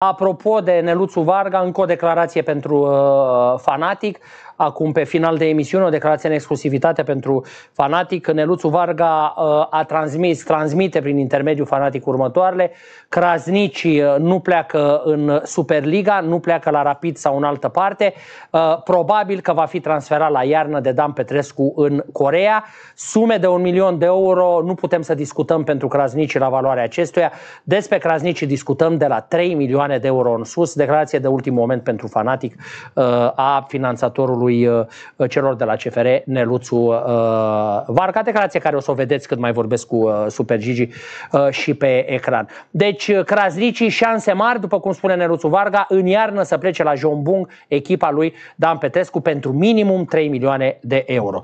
Apropo de Neluțu Varga, încă o declarație pentru uh, Fanatic. Acum, pe final de emisiune, o declarație în exclusivitate pentru Fanatic. Neluțu Varga uh, a transmis, transmite prin intermediul Fanatic următoarele. Crasnici uh, nu pleacă în Superliga, nu pleacă la Rapid sau în altă parte. Uh, probabil că va fi transferat la iarnă de Dan Petrescu în Corea. Sume de un milion de euro nu putem să discutăm pentru Crasnici la valoarea acestuia. Despre Crasnici discutăm de la 3 milioane milioane de euro în sus, declarație de ultim moment pentru fanatic uh, a finanțatorului uh, celor de la CFR, Neluțu uh, Varga. declarație care o să o vedeți când mai vorbesc cu Super Gigi și pe ecran. Deci, Crasnici șanse mari, după cum spune Neluțu Varga, în iarnă să plece la Jombung echipa lui Dan Petrescu pentru minimum 3 milioane de euro.